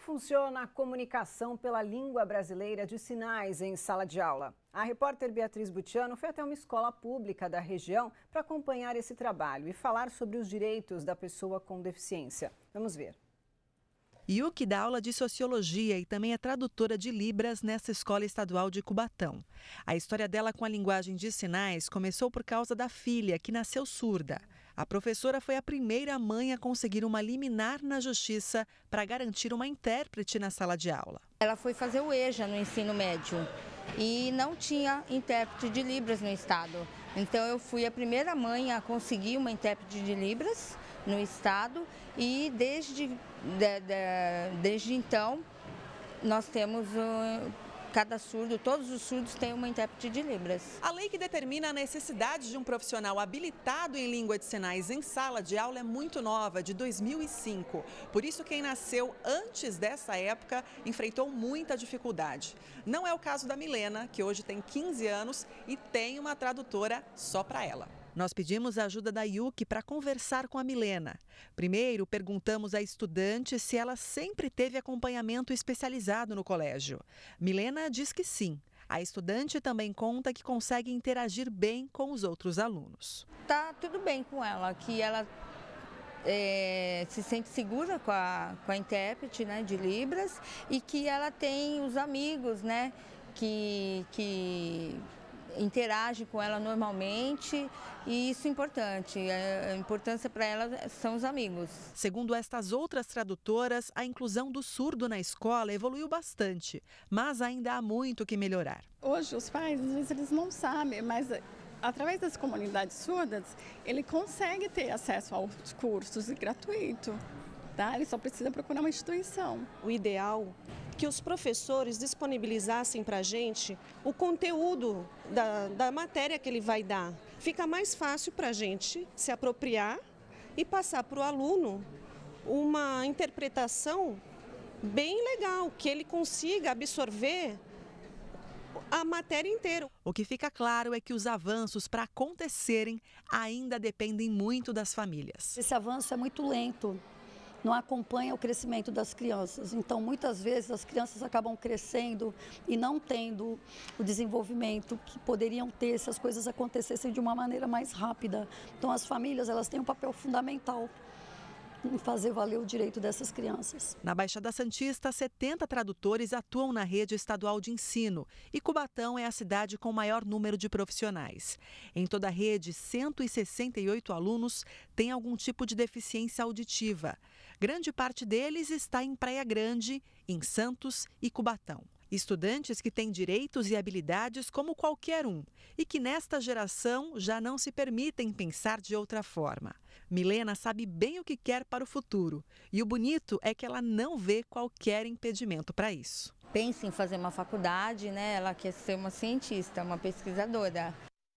Como funciona a comunicação pela língua brasileira de sinais em sala de aula? A repórter Beatriz Butiano foi até uma escola pública da região para acompanhar esse trabalho e falar sobre os direitos da pessoa com deficiência. Vamos ver. Yuki dá aula de sociologia e também é tradutora de Libras nessa escola estadual de Cubatão. A história dela com a linguagem de sinais começou por causa da filha, que nasceu surda. A professora foi a primeira mãe a conseguir uma liminar na justiça para garantir uma intérprete na sala de aula. Ela foi fazer o EJA no ensino médio e não tinha intérprete de Libras no estado. Então eu fui a primeira mãe a conseguir uma intérprete de Libras no estado e desde, de, de, desde então nós temos um cada surdo, todos os surdos têm uma intérprete de Libras. A lei que determina a necessidade de um profissional habilitado em língua de sinais em sala de aula é muito nova, de 2005. Por isso, quem nasceu antes dessa época enfrentou muita dificuldade. Não é o caso da Milena, que hoje tem 15 anos e tem uma tradutora só para ela. Nós pedimos a ajuda da Yuki para conversar com a Milena. Primeiro, perguntamos à estudante se ela sempre teve acompanhamento especializado no colégio. Milena diz que sim. A estudante também conta que consegue interagir bem com os outros alunos. Tá tudo bem com ela, que ela é, se sente segura com a, com a intérprete né, de Libras e que ela tem os amigos né, que, que interage com ela normalmente e isso é importante. A importância para ela são os amigos. Segundo estas outras tradutoras, a inclusão do surdo na escola evoluiu bastante, mas ainda há muito que melhorar. Hoje os pais, às vezes, eles não sabem, mas eh, através das comunidades surdas, ele consegue ter acesso aos cursos gratuito. Tá? Ele só precisa procurar uma instituição. O ideal que os professores disponibilizassem para a gente o conteúdo da, da matéria que ele vai dar. Fica mais fácil para a gente se apropriar e passar para o aluno uma interpretação bem legal, que ele consiga absorver a matéria inteira. O que fica claro é que os avanços para acontecerem ainda dependem muito das famílias. Esse avanço é muito lento não acompanha o crescimento das crianças. Então, muitas vezes as crianças acabam crescendo e não tendo o desenvolvimento que poderiam ter se as coisas acontecessem de uma maneira mais rápida. Então, as famílias elas têm um papel fundamental fazer valer o direito dessas crianças. Na Baixada Santista, 70 tradutores atuam na rede estadual de ensino e Cubatão é a cidade com o maior número de profissionais. Em toda a rede, 168 alunos têm algum tipo de deficiência auditiva. Grande parte deles está em Praia Grande, em Santos e Cubatão. Estudantes que têm direitos e habilidades como qualquer um e que nesta geração já não se permitem pensar de outra forma. Milena sabe bem o que quer para o futuro e o bonito é que ela não vê qualquer impedimento para isso. Pensa em fazer uma faculdade, né? Ela quer ser uma cientista, uma pesquisadora.